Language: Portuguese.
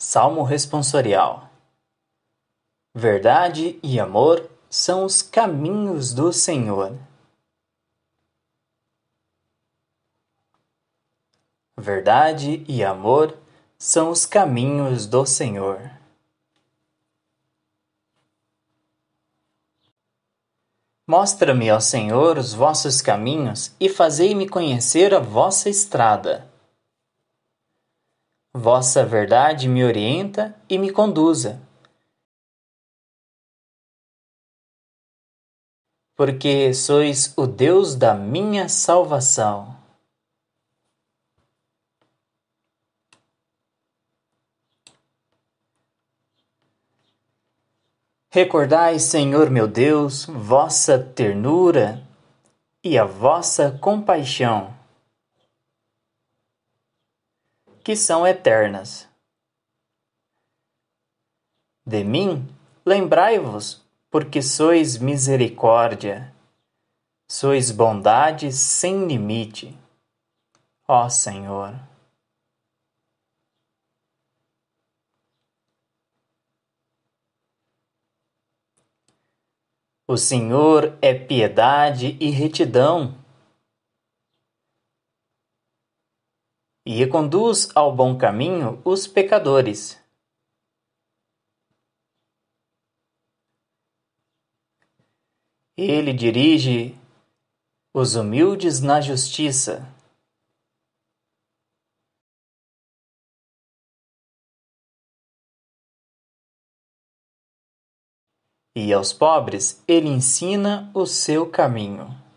Salmo responsorial. Verdade e amor são os caminhos do Senhor. Verdade e amor são os caminhos do Senhor. Mostra-me, ó Senhor, os vossos caminhos e fazei-me conhecer a vossa estrada vossa verdade me orienta e me conduza. Porque sois o Deus da minha salvação. Recordai, Senhor meu Deus, vossa ternura e a vossa compaixão que são eternas. De mim, lembrai-vos, porque sois misericórdia, sois bondade sem limite. Ó Senhor. O Senhor é piedade e retidão e conduz ao bom caminho os pecadores. Ele dirige os humildes na justiça. E aos pobres ele ensina o seu caminho.